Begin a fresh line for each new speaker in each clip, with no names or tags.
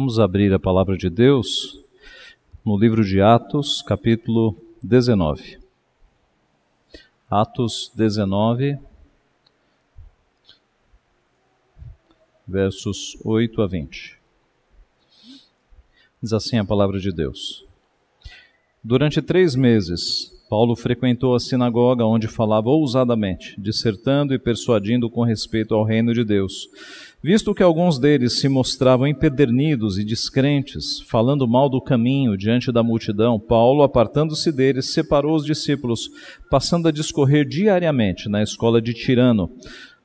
Vamos abrir a palavra de Deus no livro de Atos, capítulo 19. Atos 19, versos 8 a 20. Diz assim a palavra de Deus. Durante três meses, Paulo frequentou a sinagoga onde falava ousadamente, dissertando e persuadindo com respeito ao reino de Deus Visto que alguns deles se mostravam empedernidos e descrentes, falando mal do caminho diante da multidão, Paulo, apartando-se deles, separou os discípulos, passando a discorrer diariamente na escola de Tirano.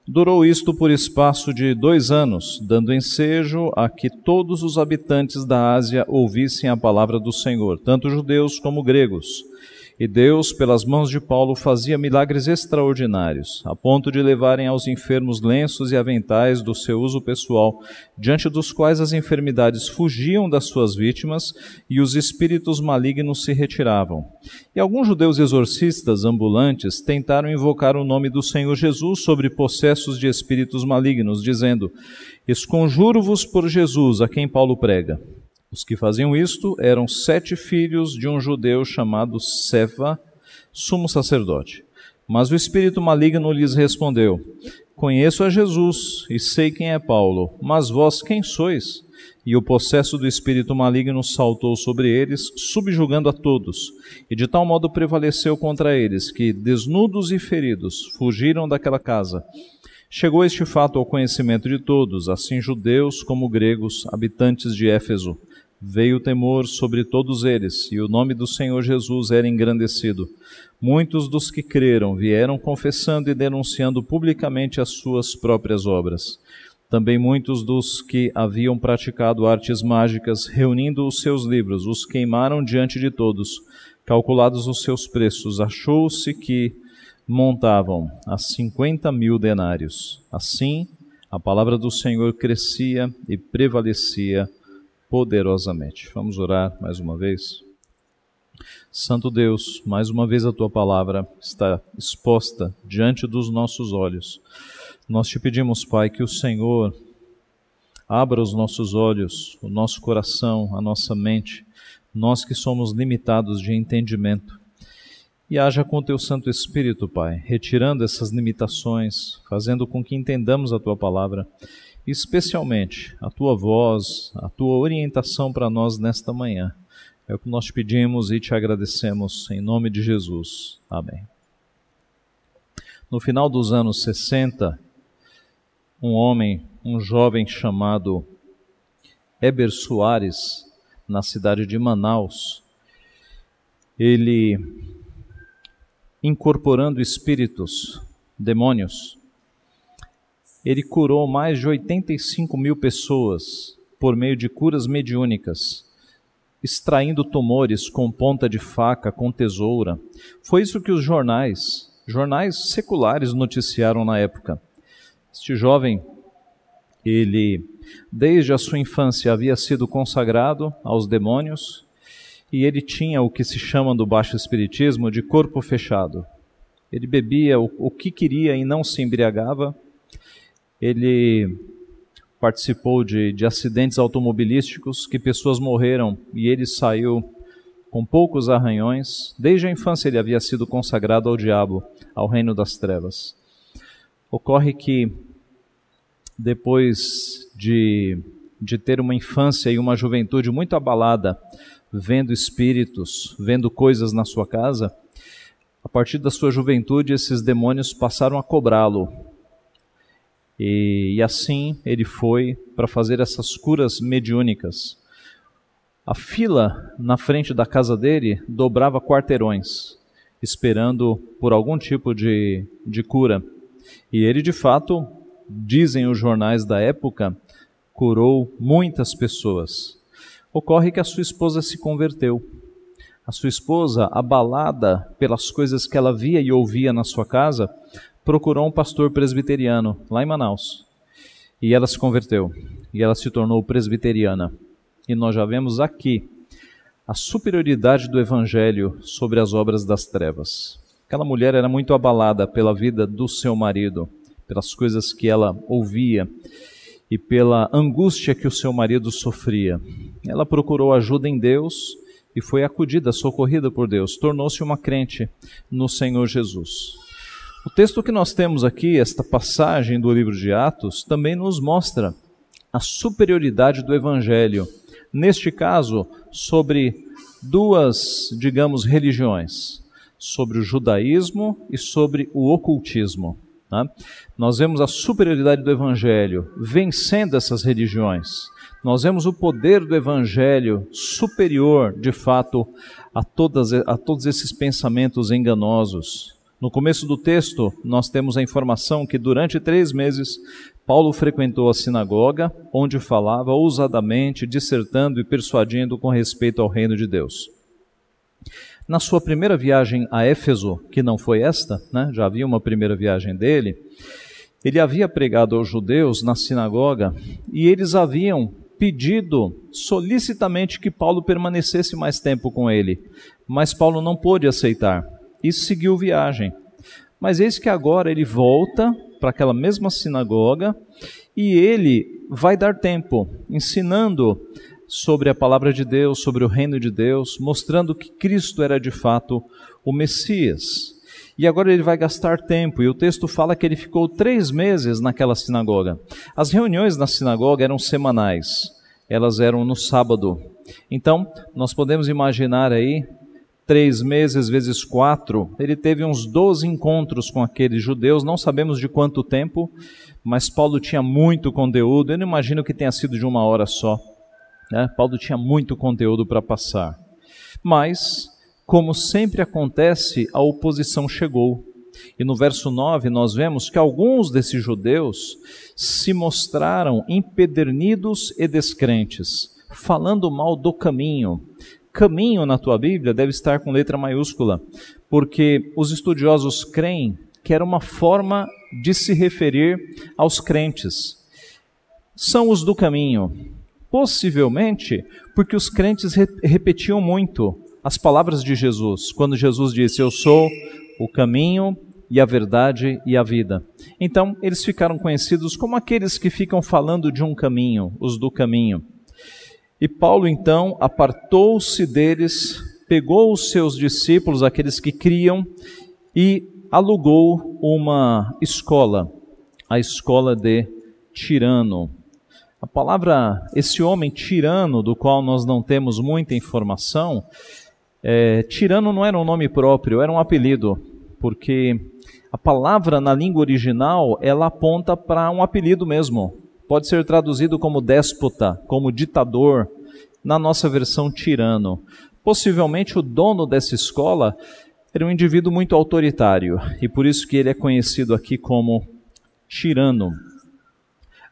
Durou isto por espaço de dois anos, dando ensejo a que todos os habitantes da Ásia ouvissem a palavra do Senhor, tanto judeus como gregos. E Deus, pelas mãos de Paulo, fazia milagres extraordinários, a ponto de levarem aos enfermos lenços e aventais do seu uso pessoal, diante dos quais as enfermidades fugiam das suas vítimas e os espíritos malignos se retiravam. E alguns judeus exorcistas ambulantes tentaram invocar o nome do Senhor Jesus sobre possessos de espíritos malignos, dizendo: Esconjuro-vos por Jesus, a quem Paulo prega. Os que faziam isto eram sete filhos de um judeu chamado Seva, sumo sacerdote. Mas o espírito maligno lhes respondeu: Conheço a Jesus e sei quem é Paulo, mas vós quem sois? E o possesso do espírito maligno saltou sobre eles, subjugando a todos, e de tal modo prevaleceu contra eles que, desnudos e feridos, fugiram daquela casa. Chegou este fato ao conhecimento de todos, assim judeus como gregos, habitantes de Éfeso veio o temor sobre todos eles, e o nome do Senhor Jesus era engrandecido. Muitos dos que creram vieram confessando e denunciando publicamente as suas próprias obras. Também muitos dos que haviam praticado artes mágicas, reunindo os seus livros, os queimaram diante de todos. Calculados os seus preços, achou-se que montavam a cinquenta mil denários. Assim, a palavra do Senhor crescia e prevalecia poderosamente. Vamos orar mais uma vez. Santo Deus, mais uma vez a tua palavra está exposta diante dos nossos olhos. Nós te pedimos, Pai, que o Senhor abra os nossos olhos, o nosso coração, a nossa mente, nós que somos limitados de entendimento. E haja com teu Santo Espírito, Pai, retirando essas limitações, fazendo com que entendamos a tua palavra especialmente a tua voz, a tua orientação para nós nesta manhã. É o que nós pedimos e te agradecemos em nome de Jesus. Amém. No final dos anos 60, um homem, um jovem chamado Eber Soares, na cidade de Manaus, ele incorporando espíritos, demônios, ele curou mais de 85 mil pessoas por meio de curas mediúnicas, extraindo tumores com ponta de faca, com tesoura. Foi isso que os jornais, jornais seculares, noticiaram na época. Este jovem, ele, desde a sua infância, havia sido consagrado aos demônios e ele tinha o que se chama do baixo espiritismo de corpo fechado. Ele bebia o, o que queria e não se embriagava ele participou de, de acidentes automobilísticos que pessoas morreram e ele saiu com poucos arranhões. Desde a infância ele havia sido consagrado ao diabo, ao reino das trevas. Ocorre que depois de, de ter uma infância e uma juventude muito abalada, vendo espíritos, vendo coisas na sua casa, a partir da sua juventude esses demônios passaram a cobrá-lo e, e assim ele foi para fazer essas curas mediúnicas. A fila na frente da casa dele dobrava quarteirões, esperando por algum tipo de, de cura. E ele, de fato, dizem os jornais da época, curou muitas pessoas. Ocorre que a sua esposa se converteu. A sua esposa, abalada pelas coisas que ela via e ouvia na sua casa, procurou um pastor presbiteriano lá em Manaus. E ela se converteu. E ela se tornou presbiteriana. E nós já vemos aqui a superioridade do evangelho sobre as obras das trevas. Aquela mulher era muito abalada pela vida do seu marido, pelas coisas que ela ouvia e pela angústia que o seu marido sofria. Ela procurou ajuda em Deus e foi acudida, socorrida por Deus. Tornou-se uma crente no Senhor Jesus. O texto que nós temos aqui, esta passagem do livro de Atos, também nos mostra a superioridade do evangelho, neste caso, sobre duas, digamos, religiões, sobre o judaísmo e sobre o ocultismo. Né? Nós vemos a superioridade do evangelho vencendo essas religiões. Nós vemos o poder do evangelho superior, de fato, a, todas, a todos esses pensamentos enganosos, no começo do texto, nós temos a informação que durante três meses Paulo frequentou a sinagoga, onde falava ousadamente, dissertando e persuadindo com respeito ao reino de Deus. Na sua primeira viagem a Éfeso, que não foi esta, né? já havia uma primeira viagem dele, ele havia pregado aos judeus na sinagoga e eles haviam pedido solicitamente que Paulo permanecesse mais tempo com ele, mas Paulo não pôde aceitar. Isso seguiu viagem. Mas eis que agora ele volta para aquela mesma sinagoga e ele vai dar tempo ensinando sobre a palavra de Deus, sobre o reino de Deus, mostrando que Cristo era de fato o Messias. E agora ele vai gastar tempo, e o texto fala que ele ficou três meses naquela sinagoga. As reuniões na sinagoga eram semanais, elas eram no sábado. Então, nós podemos imaginar aí três meses vezes quatro, ele teve uns 12 encontros com aqueles judeus, não sabemos de quanto tempo, mas Paulo tinha muito conteúdo, eu não imagino que tenha sido de uma hora só. Né? Paulo tinha muito conteúdo para passar. Mas, como sempre acontece, a oposição chegou. E no verso 9 nós vemos que alguns desses judeus se mostraram empedernidos e descrentes, falando mal do caminho, Caminho na tua Bíblia deve estar com letra maiúscula, porque os estudiosos creem que era uma forma de se referir aos crentes. São os do caminho, possivelmente porque os crentes re repetiam muito as palavras de Jesus, quando Jesus disse: Eu sou o caminho e a verdade e a vida. Então, eles ficaram conhecidos como aqueles que ficam falando de um caminho, os do caminho. E Paulo então apartou-se deles, pegou os seus discípulos, aqueles que criam, e alugou uma escola, a escola de Tirano. A palavra, esse homem tirano, do qual nós não temos muita informação, é, tirano não era um nome próprio, era um apelido, porque a palavra na língua original ela aponta para um apelido mesmo. Pode ser traduzido como déspota, como ditador, na nossa versão tirano. Possivelmente o dono dessa escola era um indivíduo muito autoritário e por isso que ele é conhecido aqui como tirano.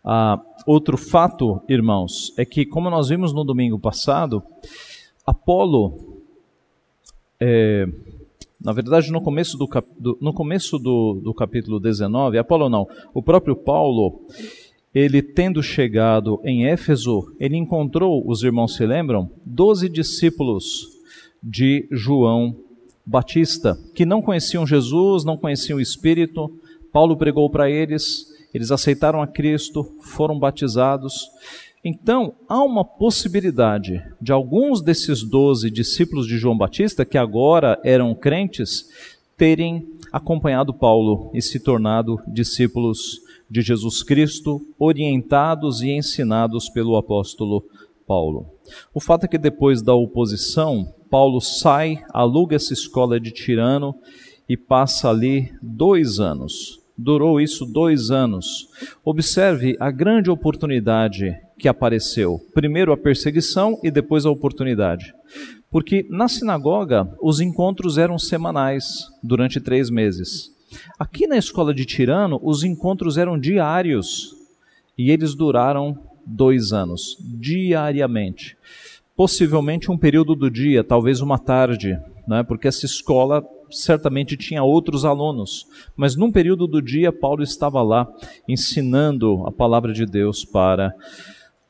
Ah, outro fato, irmãos, é que como nós vimos no domingo passado, Apolo, é, na verdade no começo, do, cap, do no começo do, do capítulo 19, Apolo não, o próprio Paulo, ele, tendo chegado em Éfeso, ele encontrou, os irmãos se lembram, doze discípulos de João Batista, que não conheciam Jesus, não conheciam o Espírito. Paulo pregou para eles, eles aceitaram a Cristo, foram batizados. Então, há uma possibilidade de alguns desses doze discípulos de João Batista, que agora eram crentes, terem acompanhado Paulo e se tornado discípulos de Jesus Cristo, orientados e ensinados pelo apóstolo Paulo. O fato é que depois da oposição, Paulo sai, aluga essa escola de Tirano e passa ali dois anos. Durou isso dois anos. Observe a grande oportunidade que apareceu: primeiro a perseguição e depois a oportunidade. Porque na sinagoga os encontros eram semanais durante três meses. Aqui na escola de Tirano, os encontros eram diários e eles duraram dois anos, diariamente. Possivelmente um período do dia, talvez uma tarde, né? porque essa escola certamente tinha outros alunos, mas num período do dia Paulo estava lá ensinando a palavra de Deus para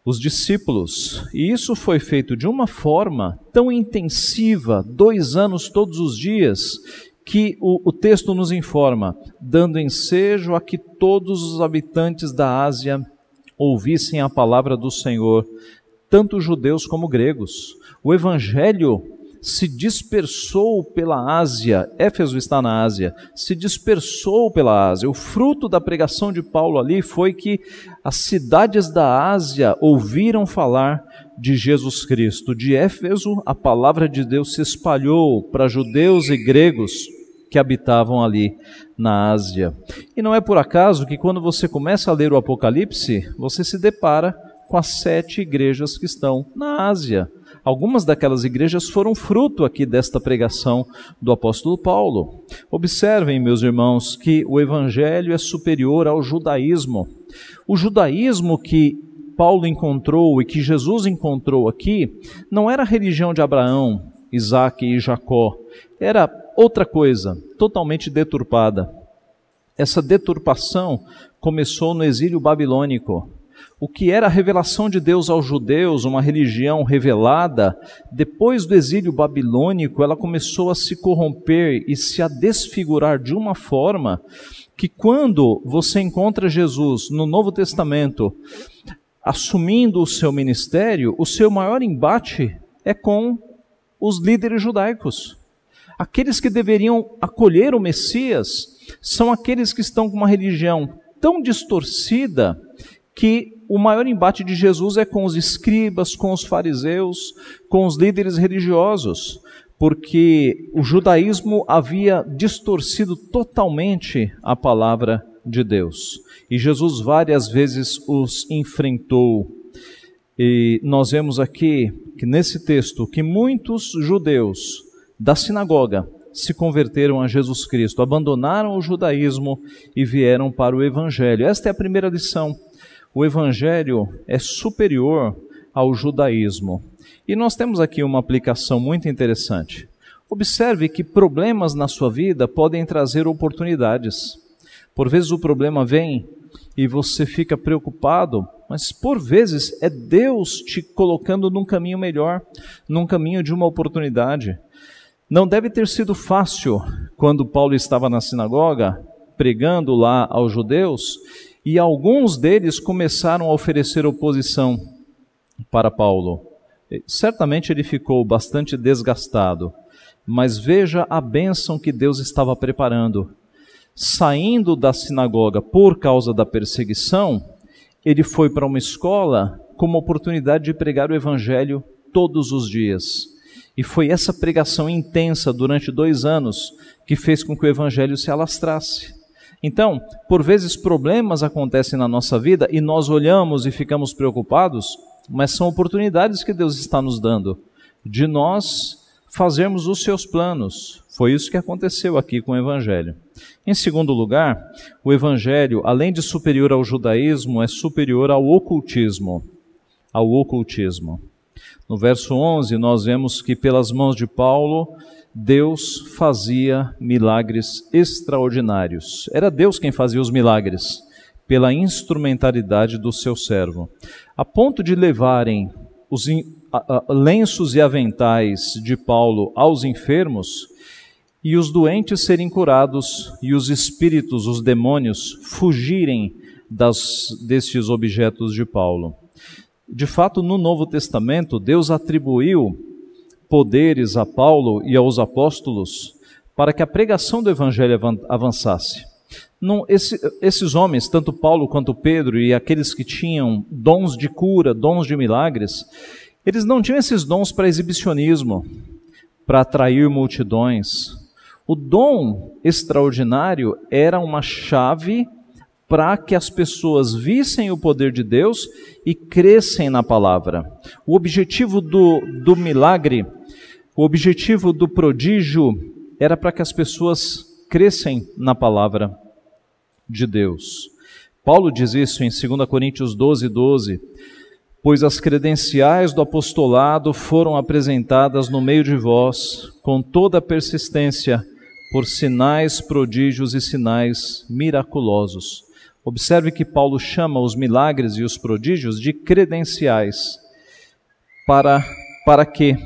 os discípulos. E isso foi feito de uma forma tão intensiva, dois anos todos os dias, que o, o texto nos informa, dando ensejo a que todos os habitantes da Ásia ouvissem a palavra do Senhor, tanto judeus como gregos. O evangelho se dispersou pela Ásia, Éfeso está na Ásia, se dispersou pela Ásia. O fruto da pregação de Paulo ali foi que as cidades da Ásia ouviram falar de Jesus Cristo. De Éfeso, a palavra de Deus se espalhou para judeus e gregos que habitavam ali na Ásia. E não é por acaso que quando você começa a ler o Apocalipse, você se depara com as sete igrejas que estão na Ásia. Algumas daquelas igrejas foram fruto aqui desta pregação do apóstolo Paulo. Observem, meus irmãos, que o evangelho é superior ao judaísmo. O judaísmo que Paulo encontrou e que Jesus encontrou aqui não era a religião de Abraão, Isaac e Jacó, era outra coisa, totalmente deturpada. Essa deturpação começou no exílio babilônico. O que era a revelação de Deus aos judeus, uma religião revelada, depois do exílio babilônico, ela começou a se corromper e se a desfigurar de uma forma que, quando você encontra Jesus no Novo Testamento, assumindo o seu ministério, o seu maior embate é com os líderes judaicos. Aqueles que deveriam acolher o Messias são aqueles que estão com uma religião tão distorcida que o maior embate de Jesus é com os escribas, com os fariseus, com os líderes religiosos, porque o judaísmo havia distorcido totalmente a palavra de Deus. E Jesus várias vezes os enfrentou. E nós vemos aqui que nesse texto que muitos judeus da sinagoga se converteram a Jesus Cristo, abandonaram o judaísmo e vieram para o evangelho. Esta é a primeira lição. O evangelho é superior ao judaísmo. E nós temos aqui uma aplicação muito interessante. Observe que problemas na sua vida podem trazer oportunidades. Por vezes o problema vem e você fica preocupado, mas por vezes é Deus te colocando num caminho melhor, num caminho de uma oportunidade. Não deve ter sido fácil quando Paulo estava na sinagoga pregando lá aos judeus e alguns deles começaram a oferecer oposição para Paulo. Eh, certamente ele ficou bastante desgastado, mas veja a bênção que Deus estava preparando saindo da sinagoga por causa da perseguição, ele foi para uma escola com uma oportunidade de pregar o evangelho todos os dias. E foi essa pregação intensa durante dois anos que fez com que o evangelho se alastrasse. Então, por vezes problemas acontecem na nossa vida e nós olhamos e ficamos preocupados, mas são oportunidades que Deus está nos dando de nós fazermos os seus planos. Foi isso que aconteceu aqui com o Evangelho. Em segundo lugar, o evangelho, além de superior ao judaísmo, é superior ao ocultismo. Ao ocultismo. No verso 11, nós vemos que pelas mãos de Paulo, Deus fazia milagres extraordinários. Era Deus quem fazia os milagres, pela instrumentalidade do seu servo, a ponto de levarem os lenços e aventais de Paulo aos enfermos e os doentes serem curados, e os espíritos, os demônios, fugirem das, destes objetos de Paulo. De fato, no Novo Testamento, Deus atribuiu poderes a Paulo e aos apóstolos para que a pregação do Evangelho avançasse. Não, esse, esses homens, tanto Paulo quanto Pedro e aqueles que tinham dons de cura, dons de milagres, eles não tinham esses dons para exibicionismo, para atrair multidões, o dom extraordinário era uma chave para que as pessoas vissem o poder de Deus e crescem na palavra. O objetivo do, do milagre, o objetivo do prodígio, era para que as pessoas crescem na palavra de Deus. Paulo diz isso em 2 Coríntios 12, 12. Pois as credenciais do apostolado foram apresentadas no meio de vós, com toda persistência, por sinais, prodígios e sinais miraculosos. Observe que Paulo chama os milagres e os prodígios de credenciais. Para, para quê?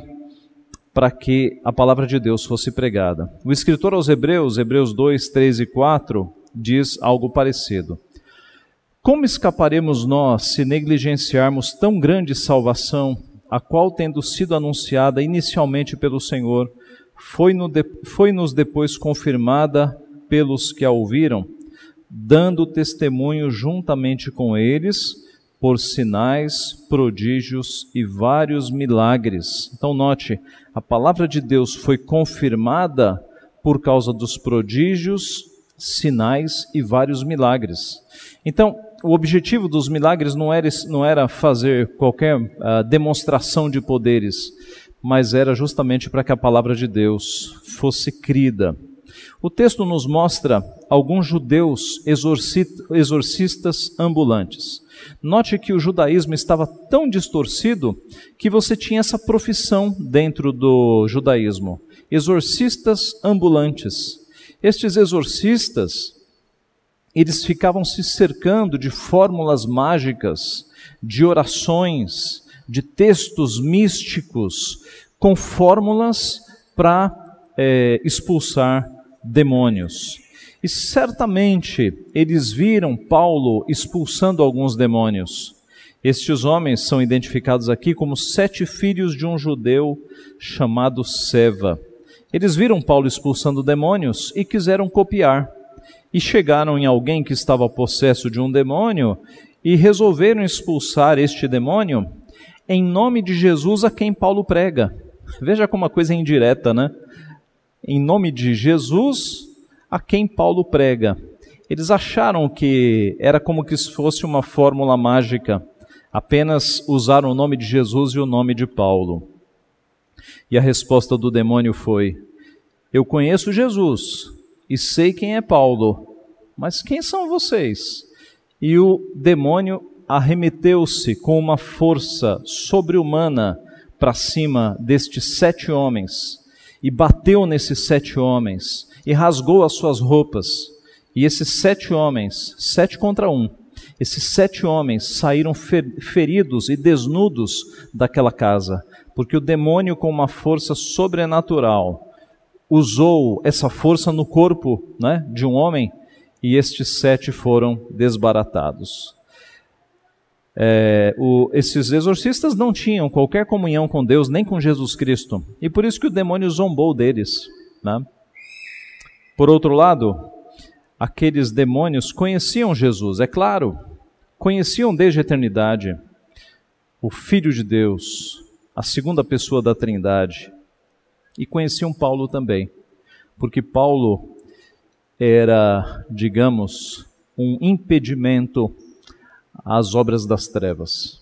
Para que a palavra de Deus fosse pregada. O escritor aos Hebreus, Hebreus 2, 3 e 4, diz algo parecido. Como escaparemos nós se negligenciarmos tão grande salvação, a qual, tendo sido anunciada inicialmente pelo Senhor, foi-nos de, foi depois confirmada pelos que a ouviram, dando testemunho juntamente com eles por sinais, prodígios e vários milagres. Então, note, a palavra de Deus foi confirmada por causa dos prodígios, sinais e vários milagres. Então, o objetivo dos milagres não era, não era fazer qualquer uh, demonstração de poderes, mas era justamente para que a palavra de Deus fosse crida. O texto nos mostra alguns judeus exorcistas ambulantes. Note que o judaísmo estava tão distorcido que você tinha essa profissão dentro do judaísmo: exorcistas ambulantes. Estes exorcistas, eles ficavam se cercando de fórmulas mágicas, de orações, de textos místicos com fórmulas para é, expulsar demônios. E certamente eles viram Paulo expulsando alguns demônios. Estes homens são identificados aqui como sete filhos de um judeu chamado Seva. Eles viram Paulo expulsando demônios e quiseram copiar. E chegaram em alguém que estava possesso de um demônio e resolveram expulsar este demônio em nome de Jesus a quem Paulo prega. Veja como a coisa é indireta, né? Em nome de Jesus a quem Paulo prega. Eles acharam que era como que se fosse uma fórmula mágica. Apenas usaram o nome de Jesus e o nome de Paulo. E a resposta do demônio foi: Eu conheço Jesus e sei quem é Paulo, mas quem são vocês? E o demônio arremeteu-se com uma força sobre-humana para cima destes sete homens e bateu nesses sete homens e rasgou as suas roupas. E esses sete homens, sete contra um, esses sete homens saíram feridos e desnudos daquela casa, porque o demônio, com uma força sobrenatural, usou essa força no corpo né, de um homem e estes sete foram desbaratados. É, o, esses exorcistas não tinham qualquer comunhão com Deus nem com Jesus Cristo e por isso que o demônio zombou deles. Né? Por outro lado, aqueles demônios conheciam Jesus, é claro, conheciam desde a eternidade o Filho de Deus, a segunda pessoa da Trindade, e conheciam Paulo também, porque Paulo era, digamos, um impedimento às obras das trevas.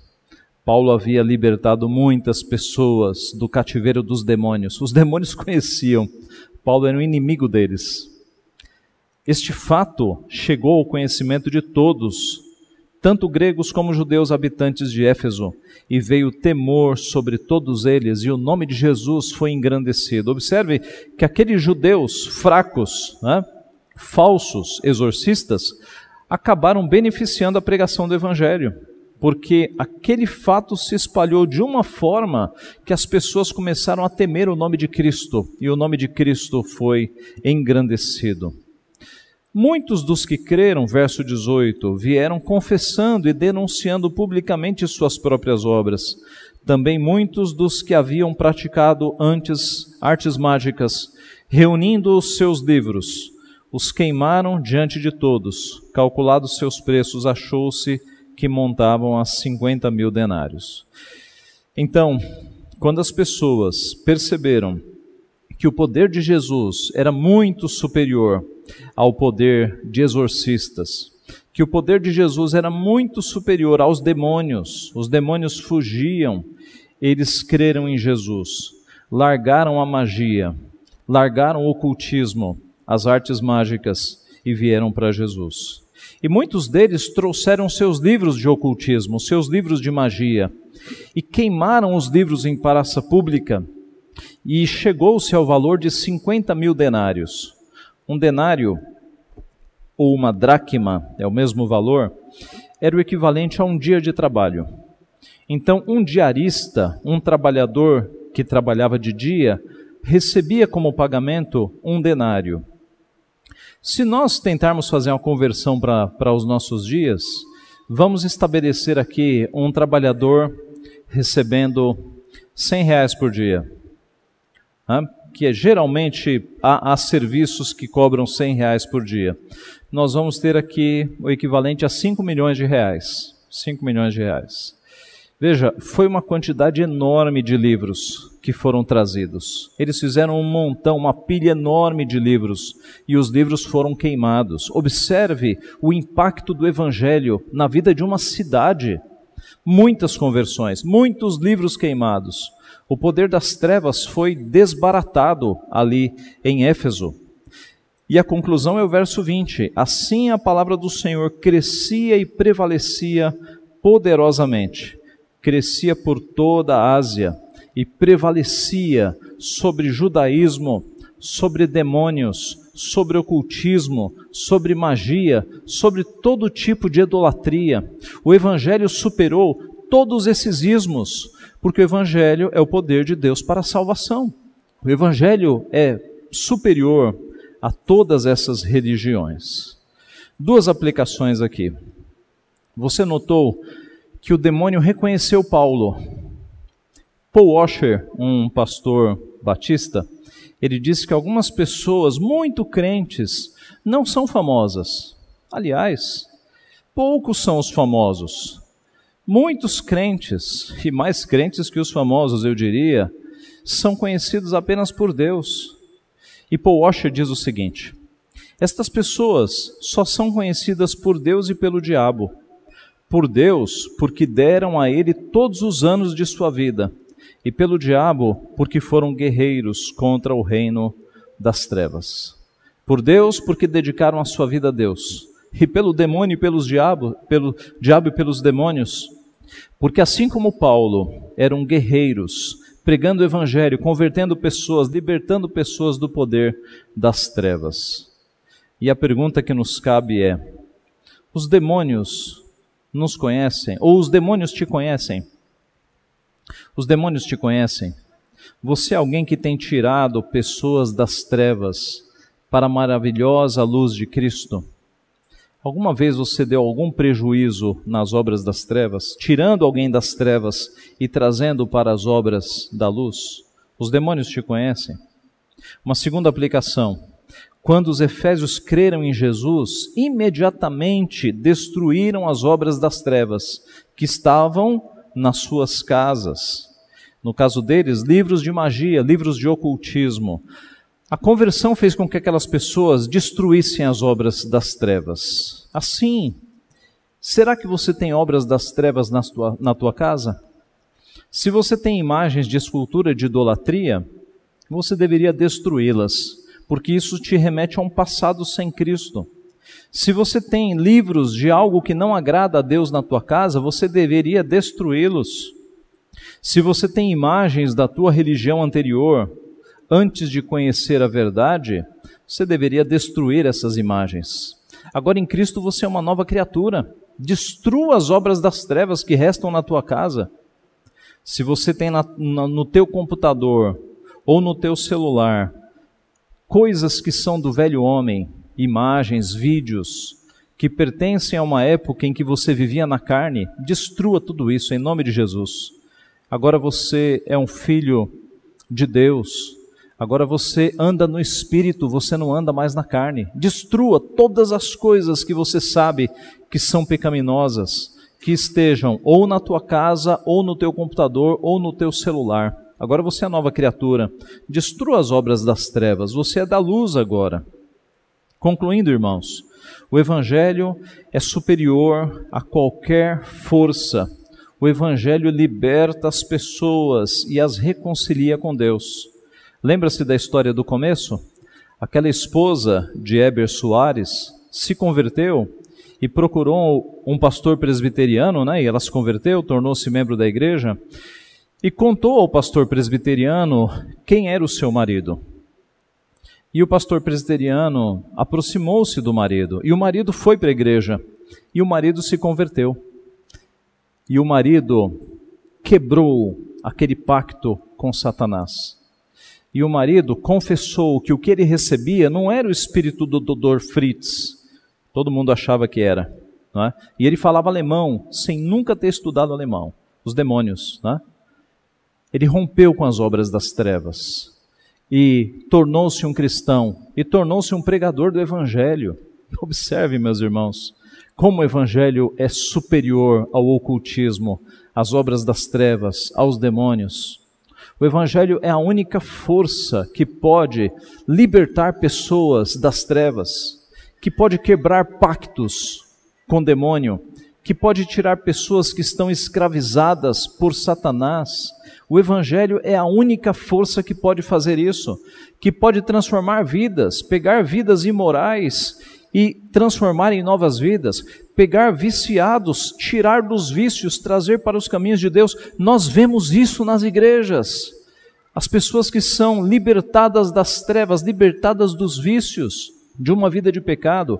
Paulo havia libertado muitas pessoas do cativeiro dos demônios. Os demônios conheciam, Paulo era um inimigo deles. Este fato chegou ao conhecimento de todos, tanto gregos como judeus habitantes de Éfeso, e veio temor sobre todos eles, e o nome de Jesus foi engrandecido. Observe que aqueles judeus fracos, né, falsos exorcistas, acabaram beneficiando a pregação do Evangelho, porque aquele fato se espalhou de uma forma que as pessoas começaram a temer o nome de Cristo, e o nome de Cristo foi engrandecido. Muitos dos que creram, verso 18, vieram confessando e denunciando publicamente suas próprias obras. Também muitos dos que haviam praticado antes artes mágicas, reunindo os seus livros, os queimaram diante de todos. Calculados seus preços, achou-se que montavam a 50 mil denários. Então, quando as pessoas perceberam que o poder de Jesus era muito superior ao poder de exorcistas, que o poder de Jesus era muito superior aos demônios, os demônios fugiam, eles creram em Jesus, largaram a magia, largaram o ocultismo as artes mágicas e vieram para Jesus. E muitos deles trouxeram seus livros de ocultismo, seus livros de magia, e queimaram os livros em praça pública, e chegou-se ao valor de 50 mil denários. Um denário, ou uma dracma, é o mesmo valor, era o equivalente a um dia de trabalho. Então, um diarista, um trabalhador que trabalhava de dia, recebia como pagamento um denário. Se nós tentarmos fazer uma conversão para os nossos dias, vamos estabelecer aqui um trabalhador recebendo 100 reais por dia, né? que é, geralmente há, há, serviços que cobram 100 reais por dia. Nós vamos ter aqui o equivalente a 5 milhões de reais. 5 milhões de reais. Veja, foi uma quantidade enorme de livros que foram trazidos. Eles fizeram um montão, uma pilha enorme de livros, e os livros foram queimados. Observe o impacto do evangelho na vida de uma cidade. Muitas conversões, muitos livros queimados. O poder das trevas foi desbaratado ali em Éfeso. E a conclusão é o verso 20: Assim a palavra do Senhor crescia e prevalecia poderosamente crescia por toda a Ásia e prevalecia sobre judaísmo, sobre demônios, sobre ocultismo, sobre magia, sobre todo tipo de idolatria. O Evangelho superou todos esses ismos, porque o Evangelho é o poder de Deus para a salvação. O Evangelho é superior a todas essas religiões. Duas aplicações aqui. Você notou que o demônio reconheceu Paulo. Paul Washer, um pastor batista, ele disse que algumas pessoas muito crentes não são famosas. Aliás, poucos são os famosos. Muitos crentes, e mais crentes que os famosos, eu diria, são conhecidos apenas por Deus. E Paul Washer diz o seguinte: Estas pessoas só são conhecidas por Deus e pelo diabo por Deus, porque deram a ele todos os anos de sua vida, e pelo diabo, porque foram guerreiros contra o reino das trevas. Por Deus, porque dedicaram a sua vida a Deus, e pelo demônio e pelos diabo, pelo diabo e pelos demônios, porque assim como Paulo, eram guerreiros, pregando o evangelho, convertendo pessoas, libertando pessoas do poder das trevas. E a pergunta que nos cabe é: os demônios nos conhecem, ou os demônios te conhecem. Os demônios te conhecem. Você é alguém que tem tirado pessoas das trevas para a maravilhosa luz de Cristo. Alguma vez você deu algum prejuízo nas obras das trevas, tirando alguém das trevas e trazendo para as obras da luz? Os demônios te conhecem. Uma segunda aplicação: quando os efésios creram em Jesus, imediatamente destruíram as obras das trevas que estavam nas suas casas. No caso deles, livros de magia, livros de ocultismo. A conversão fez com que aquelas pessoas destruíssem as obras das trevas. Assim, será que você tem obras das trevas na tua, na tua casa? Se você tem imagens de escultura de idolatria, você deveria destruí-las porque isso te remete a um passado sem Cristo. Se você tem livros de algo que não agrada a Deus na tua casa, você deveria destruí-los. Se você tem imagens da tua religião anterior, antes de conhecer a verdade, você deveria destruir essas imagens. Agora em Cristo você é uma nova criatura. Destrua as obras das trevas que restam na tua casa. Se você tem na, na, no teu computador ou no teu celular coisas que são do velho homem, imagens, vídeos, que pertencem a uma época em que você vivia na carne, destrua tudo isso em nome de Jesus. Agora você é um filho de Deus. Agora você anda no espírito, você não anda mais na carne. Destrua todas as coisas que você sabe que são pecaminosas, que estejam ou na tua casa, ou no teu computador, ou no teu celular. Agora você é nova criatura. Destrua as obras das trevas. Você é da luz agora. Concluindo, irmãos, o Evangelho é superior a qualquer força. O Evangelho liberta as pessoas e as reconcilia com Deus. Lembra-se da história do começo? Aquela esposa de Heber Soares se converteu e procurou um pastor presbiteriano, né? E ela se converteu, tornou-se membro da igreja e contou ao pastor presbiteriano quem era o seu marido. E o pastor presbiteriano aproximou-se do marido, e o marido foi para a igreja, e o marido se converteu. E o marido quebrou aquele pacto com Satanás. E o marido confessou que o que ele recebia não era o espírito do Dodor Fritz, todo mundo achava que era. É? E ele falava alemão, sem nunca ter estudado alemão, os demônios. Né? Ele rompeu com as obras das trevas e tornou-se um cristão e tornou-se um pregador do evangelho. Observe, meus irmãos, como o evangelho é superior ao ocultismo, às obras das trevas, aos demônios. O Evangelho é a única força que pode libertar pessoas das trevas, que pode quebrar pactos com o demônio, que pode tirar pessoas que estão escravizadas por Satanás. O Evangelho é a única força que pode fazer isso, que pode transformar vidas, pegar vidas imorais e transformar em novas vidas, pegar viciados, tirar dos vícios, trazer para os caminhos de Deus. Nós vemos isso nas igrejas. As pessoas que são libertadas das trevas, libertadas dos vícios, de uma vida de pecado,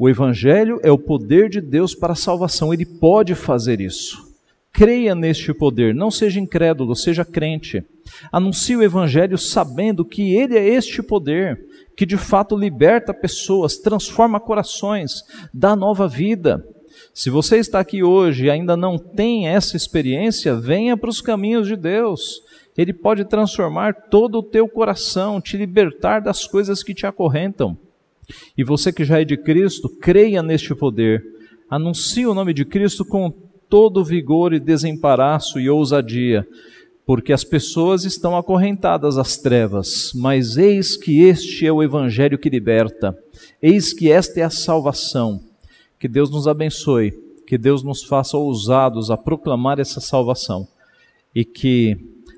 o Evangelho é o poder de Deus para a salvação, ele pode fazer isso. Creia neste poder, não seja incrédulo, seja crente. Anuncie o Evangelho sabendo que ele é este poder que de fato liberta pessoas, transforma corações, dá nova vida. Se você está aqui hoje e ainda não tem essa experiência, venha para os caminhos de Deus. Ele pode transformar todo o teu coração, te libertar das coisas que te acorrentam. E você que já é de Cristo, creia neste poder. Anuncie o nome de Cristo com todo vigor e desembaraço e ousadia, porque as pessoas estão acorrentadas às trevas, mas eis que este é o evangelho que liberta. Eis que esta é a salvação. Que Deus nos abençoe, que Deus nos faça ousados a proclamar essa salvação e que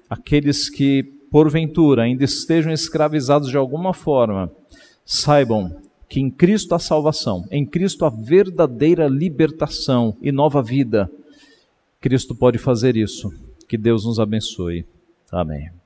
aqueles que porventura ainda estejam escravizados de alguma forma, Saibam que em Cristo há salvação, em Cristo há verdadeira libertação e nova vida. Cristo pode fazer isso. Que Deus nos abençoe. Amém.